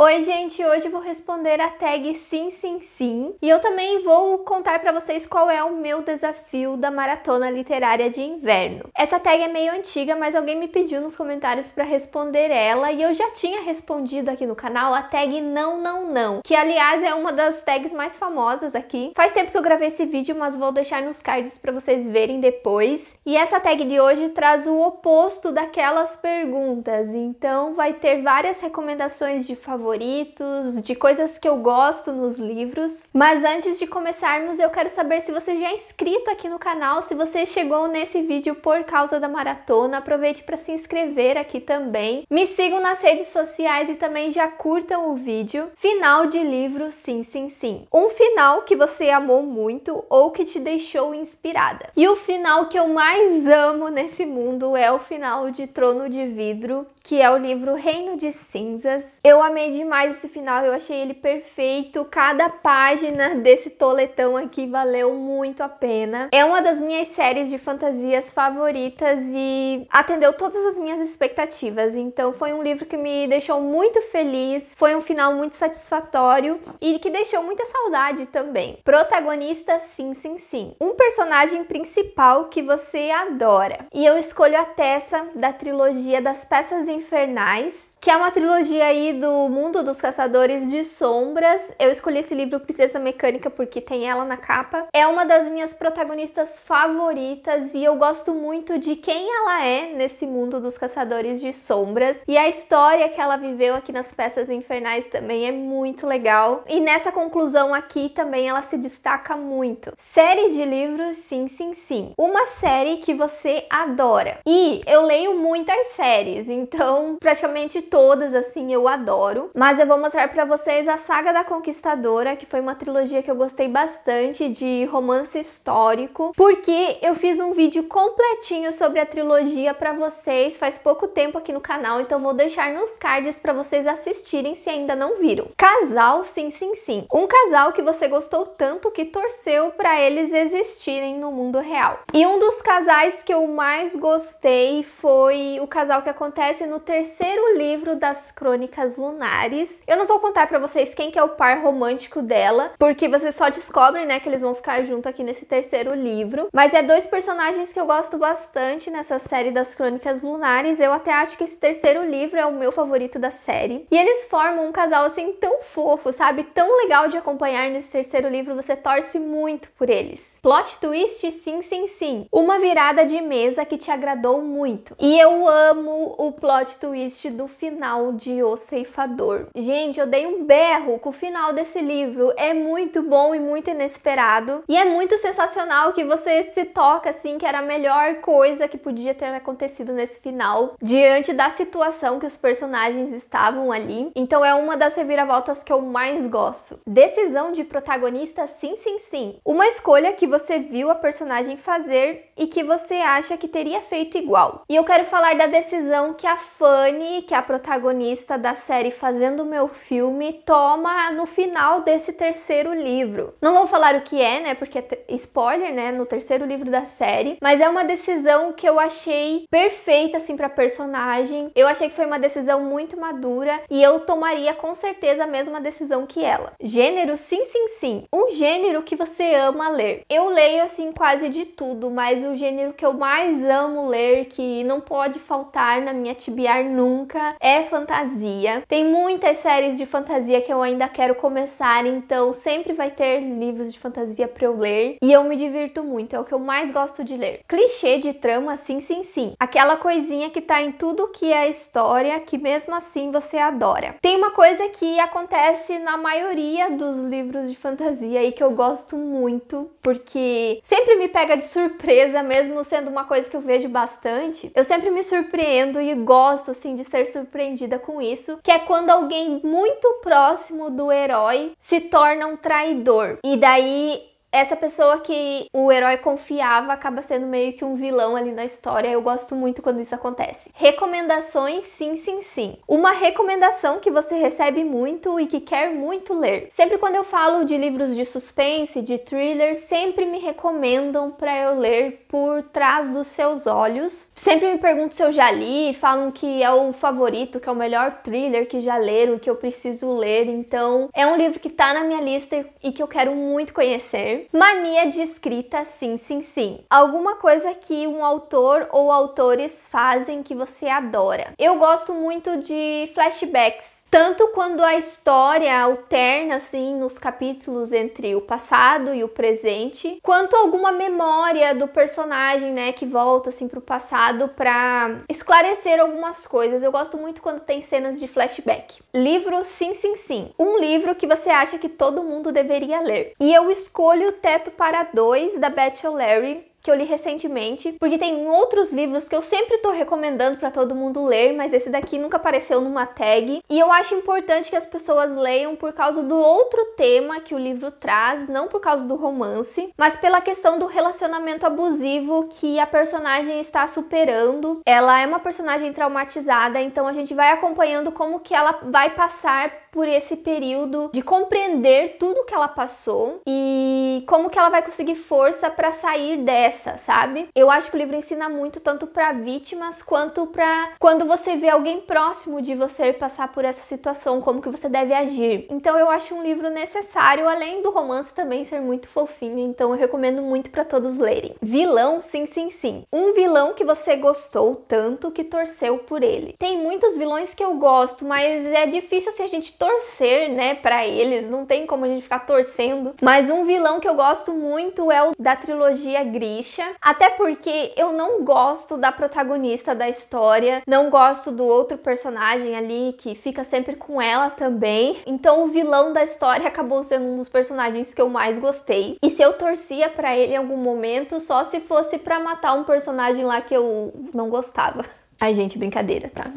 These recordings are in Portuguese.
Oi, gente, hoje vou responder a tag sim, sim, sim, e eu também vou contar para vocês qual é o meu desafio da maratona literária de inverno. Essa tag é meio antiga, mas alguém me pediu nos comentários para responder ela e eu já tinha respondido aqui no canal a tag não, não, não, que aliás é uma das tags mais famosas aqui. Faz tempo que eu gravei esse vídeo, mas vou deixar nos cards para vocês verem depois. E essa tag de hoje traz o oposto daquelas perguntas, então vai ter várias recomendações de favor favoritos, de coisas que eu gosto nos livros. Mas antes de começarmos, eu quero saber se você já é inscrito aqui no canal, se você chegou nesse vídeo por causa da maratona, aproveite para se inscrever aqui também. Me sigam nas redes sociais e também já curtam o vídeo. Final de livro Sim Sim Sim. Um final que você amou muito ou que te deixou inspirada. E o final que eu mais amo nesse mundo é o final de Trono de Vidro, que é o livro Reino de Cinzas. Eu amei demais esse final, eu achei ele perfeito. Cada página desse toletão aqui valeu muito a pena. É uma das minhas séries de fantasias favoritas e atendeu todas as minhas expectativas. Então foi um livro que me deixou muito feliz, foi um final muito satisfatório e que deixou muita saudade também. Protagonista sim, sim, sim. Um personagem principal que você adora. E eu escolho a Tessa da trilogia das peças em Infernais, que é uma trilogia aí do mundo dos caçadores de sombras. Eu escolhi esse livro Princesa Mecânica porque tem ela na capa. É uma das minhas protagonistas favoritas e eu gosto muito de quem ela é nesse mundo dos caçadores de sombras e a história que ela viveu aqui nas peças infernais também é muito legal. E nessa conclusão aqui também ela se destaca muito. Série de livros, sim, sim, sim. Uma série que você adora. E eu leio muitas séries, então então, praticamente todas assim eu adoro, mas eu vou mostrar para vocês a Saga da Conquistadora, que foi uma trilogia que eu gostei bastante de romance histórico, porque eu fiz um vídeo completinho sobre a trilogia para vocês faz pouco tempo aqui no canal, então vou deixar nos cards para vocês assistirem se ainda não viram. Casal Sim Sim Sim. Um casal que você gostou tanto que torceu para eles existirem no mundo real. E um dos casais que eu mais gostei foi o casal que acontece no terceiro livro das Crônicas Lunares. Eu não vou contar para vocês quem que é o par romântico dela, porque vocês só descobrem, né, que eles vão ficar junto aqui nesse terceiro livro. Mas é dois personagens que eu gosto bastante nessa série das Crônicas Lunares. Eu até acho que esse terceiro livro é o meu favorito da série. E eles formam um casal assim tão fofo, sabe? Tão legal de acompanhar nesse terceiro livro, você torce muito por eles. Plot twist, sim, sim, sim. Uma virada de mesa que te agradou muito. E eu amo o plot plot twist do final de O Ceifador. Gente, eu dei um berro com o final desse livro. É muito bom e muito inesperado. E é muito sensacional que você se toca assim que era a melhor coisa que podia ter acontecido nesse final, diante da situação que os personagens estavam ali. Então é uma das reviravoltas que eu mais gosto. Decisão de protagonista sim, sim, sim. Uma escolha que você viu a personagem fazer e que você acha que teria feito igual. E eu quero falar da decisão que a Fanny, que é a protagonista da série Fazendo Meu Filme, toma no final desse terceiro livro. Não vou falar o que é, né? Porque é spoiler, né? No terceiro livro da série, mas é uma decisão que eu achei perfeita, assim, pra personagem. Eu achei que foi uma decisão muito madura e eu tomaria com certeza a mesma decisão que ela. Gênero, sim, sim, sim. Um gênero que você ama ler. Eu leio, assim, quase de tudo, mas o gênero que eu mais amo ler, que não pode faltar na minha atividade, Biar nunca é fantasia. Tem muitas séries de fantasia que eu ainda quero começar, então sempre vai ter livros de fantasia para eu ler e eu me divirto muito, é o que eu mais gosto de ler. Clichê de trama, sim, sim, sim. Aquela coisinha que tá em tudo que é história, que mesmo assim você adora. Tem uma coisa que acontece na maioria dos livros de fantasia e que eu gosto muito, porque sempre me pega de surpresa, mesmo sendo uma coisa que eu vejo bastante. Eu sempre me surpreendo e gosto gosto assim de ser surpreendida com isso, que é quando alguém muito próximo do herói se torna um traidor. E daí essa pessoa que o herói confiava acaba sendo meio que um vilão ali na história. Eu gosto muito quando isso acontece. Recomendações, sim, sim, sim. Uma recomendação que você recebe muito e que quer muito ler. Sempre quando eu falo de livros de suspense, de thriller, sempre me recomendam para eu ler por trás dos seus olhos. Sempre me perguntam se eu já li, falam que é o favorito, que é o melhor thriller que já leram, que eu preciso ler. Então, é um livro que tá na minha lista e que eu quero muito conhecer. Mania de escrita sim, sim, sim. Alguma coisa que um autor ou autores fazem que você adora. Eu gosto muito de flashbacks, tanto quando a história alterna assim nos capítulos entre o passado e o presente, quanto alguma memória do personagem, né, que volta assim pro passado para esclarecer algumas coisas. Eu gosto muito quando tem cenas de flashback. Livro sim, sim, sim. Um livro que você acha que todo mundo deveria ler. E eu escolho o Teto para Dois, da Beth O'Leary, que eu li recentemente, porque tem outros livros que eu sempre tô recomendando para todo mundo ler, mas esse daqui nunca apareceu numa tag. E eu acho importante que as pessoas leiam por causa do outro tema que o livro traz, não por causa do romance, mas pela questão do relacionamento abusivo que a personagem está superando. Ela é uma personagem traumatizada, então a gente vai acompanhando como que ela vai passar por esse período de compreender tudo que ela passou e como que ela vai conseguir força para sair dessa, sabe? Eu acho que o livro ensina muito tanto para vítimas quanto para quando você vê alguém próximo de você passar por essa situação, como que você deve agir. Então eu acho um livro necessário, além do romance também ser muito fofinho, então eu recomendo muito para todos lerem. Vilão, sim, sim, sim. Um vilão que você gostou tanto que torceu por ele. Tem muitos vilões que eu gosto, mas é difícil se assim, a gente torcer, né, para eles, não tem como a gente ficar torcendo. Mas um vilão que eu gosto muito é o da trilogia Grisha, até porque eu não gosto da protagonista da história, não gosto do outro personagem ali que fica sempre com ela também. Então o vilão da história acabou sendo um dos personagens que eu mais gostei. E se eu torcia para ele em algum momento, só se fosse para matar um personagem lá que eu não gostava. Ai, gente, brincadeira, tá?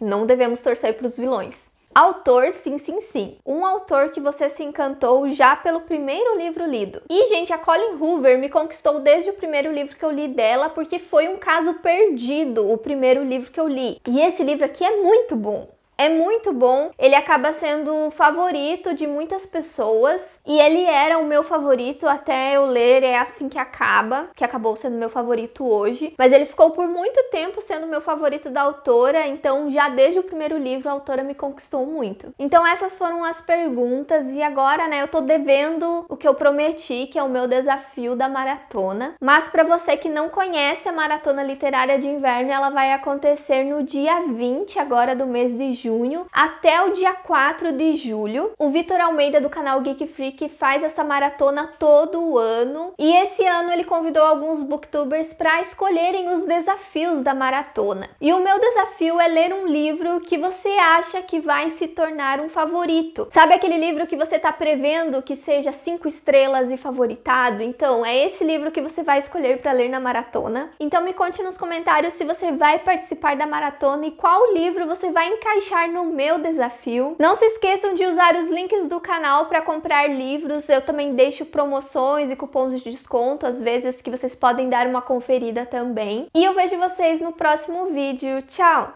Não devemos torcer para os vilões. Autor Sim Sim Sim, um autor que você se encantou já pelo primeiro livro lido. E, gente, a Colin Hoover me conquistou desde o primeiro livro que eu li dela, porque foi um caso perdido o primeiro livro que eu li. E esse livro aqui é muito bom é muito bom, ele acaba sendo o favorito de muitas pessoas e ele era o meu favorito até eu ler É Assim Que Acaba, que acabou sendo meu favorito hoje, mas ele ficou por muito tempo sendo meu favorito da autora, então já desde o primeiro livro a autora me conquistou muito. Então essas foram as perguntas e agora, né, eu tô devendo o que eu prometi, que é o meu desafio da maratona, mas para você que não conhece a Maratona Literária de Inverno, ela vai acontecer no dia 20 agora do mês de julho junho até o dia 4 de julho. O Vitor Almeida do canal Geek Freak faz essa maratona todo ano e esse ano ele convidou alguns booktubers para escolherem os desafios da maratona. E o meu desafio é ler um livro que você acha que vai se tornar um favorito. Sabe aquele livro que você está prevendo que seja cinco estrelas e favoritado? Então, é esse livro que você vai escolher para ler na maratona. Então me conte nos comentários se você vai participar da maratona e qual livro você vai encaixar no meu desafio. Não se esqueçam de usar os links do canal para comprar livros. Eu também deixo promoções e cupons de desconto, às vezes que vocês podem dar uma conferida também. E eu vejo vocês no próximo vídeo. Tchau!